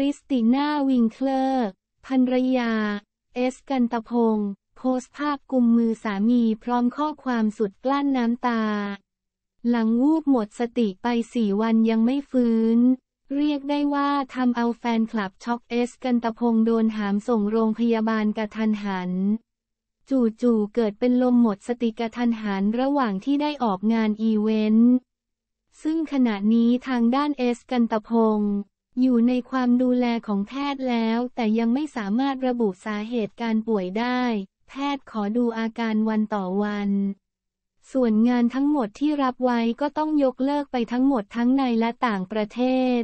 ริสติน่าวิงเคลอร์ภรรยา เอสกันตพงศ์โพสต์ภาพกุมมือสามีพร้อมข้อความสุดกลั้นน้ำตา หลังวูบหมดสติไปสี่วันยังไม่ฟื้น เรียกได้ว่าทำเอาแฟนคลับช็อกเอสกันตพงศ์โดนหามส่งโรงพยาบาลกระทันหัน จู่ๆเกิดเป็นลมหมดสติกระทันหันระหว่างที่ได้ออกงานอีเวนต์ซึ่งขณะนี้ทางด้านเอสกันตพงศ์อยู่ในความดูแลของแพทย์แล้ว แต่ยังไม่สามารถระบุสาเหตุการป่วยได้ แพทย์ขอดูอาการวันต่อวัน ส่วนงานทั้งหมดที่รับไว้ก็ต้องยกเลิกไปทั้งหมดทั้งในและต่างประเทศ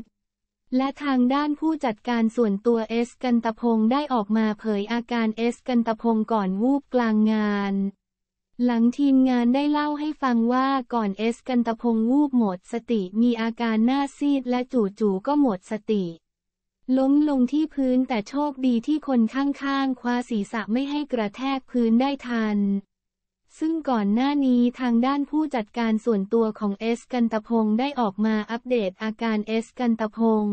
และทางด้านผู้จัดการส่วนตัวเอส กันตพงศ์ได้ออกมาเผยอาการเอสกันตพงศ์ก่อนวูบกลางงานหลังทีมงานได้เล่าให้ฟังว่าก่อนเอสกันตพงวูบหมดสติมีอาการหน้าซีดและจู่ๆก็หมดสติ ล้มลงที่พื้นแต่โชคดีที่คนข้างๆคว้าศีรษะไม่ให้กระแทกพื้นได้ทัน ซึ่งก่อนหน้านี้ทางด้านผู้จัดการส่วนตัวของเอสกันตพงได้ออกมาอัปเดตอาการเอสกันตพง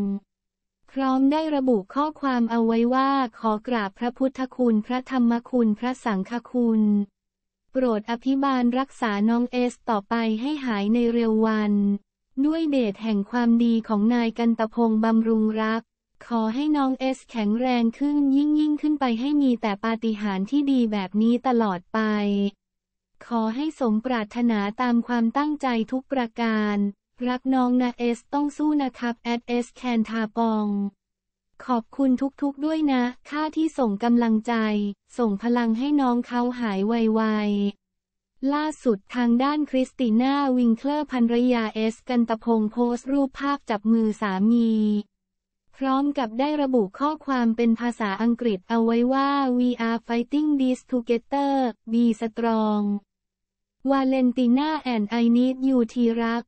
พร้อมได้ระบุข้อความเอาไว้ว่าขอกราบพระพุทธคุณพระธรรมคุณพระสังฆคุณโปรดอภิบาลรักษาน้องเอส ต่อไปให้หายในเร็ววัน ด้วยเดชแห่งความดีของนายกันตพง์บำรุงรัก ขอให้น้องเอสแข็งแรงขึ้นยิ่งยิ่งขึ้นไปให้มีแต่ปาฏิหาริย์ที่ดีแบบนี้ตลอดไป ขอให้สมปรารถนาตามความตั้งใจทุกประการ รักน้องนะเอส ต้องสู้นะครับแอดเอสแคนทาปองขอบคุณทุก ๆด้วยนะ ค่าที่ส่งกำลังใจ ส่งพลังให้น้องเขาหายไวๆ ล่าสุดทางด้านคริสติน่าวิงเคลอร์ภรรยาเอสกันตะพงโพสต์รูปภาพจับมือสามี พร้อมกับได้ระบุข้อความเป็นภาษาอังกฤษ เอาไว้ว่า we are fighting this together be strong วาเลนติน่าแอนไอนิดยูทีรัก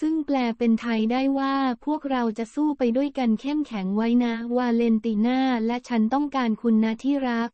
ซึ่งแปลเป็นไทยได้ว่าพวกเราจะสู้ไปด้วยกันเข้มแข็งไว้นะ วาเลนติน่า และฉันต้องการคุณนะที่รัก